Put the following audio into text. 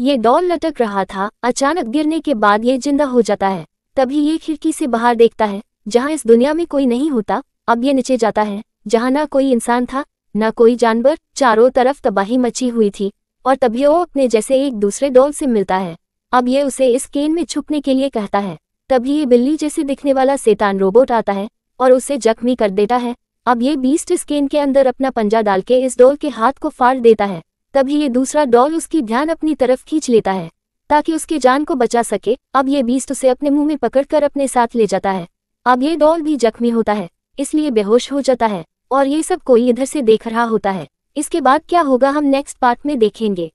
ये डॉल लटक रहा था अचानक गिरने के बाद ये जिंदा हो जाता है तभी ये खिड़की से बाहर देखता है जहाँ इस दुनिया में कोई नहीं होता अब ये नीचे जाता है जहाँ ना कोई इंसान था न कोई जानवर चारों तरफ तबाही मची हुई थी और तभी वो अपने जैसे एक दूसरे डॉल से मिलता है अब ये उसे इस केन में छुपने के लिए कहता है तभी ये बिल्ली जैसे दिखने वाला सेतान रोबोट आता है और उसे जख्मी कर देता है अब ये बीस्ट स्केन के अंदर अपना पंजा डाल के इस डोल के हाथ को फाड़ देता है तभी ये दूसरा डॉल उसकी ध्यान अपनी तरफ खींच लेता है ताकि उसकी जान को बचा सके अब ये बीस्ट उसे अपने मुंह में पकड़कर अपने साथ ले जाता है अब ये डॉल भी जख्मी होता है इसलिए बेहोश हो जाता है और ये सब कोई इधर से देख रहा होता है इसके बाद क्या होगा हम नेक्स्ट पार्ट में देखेंगे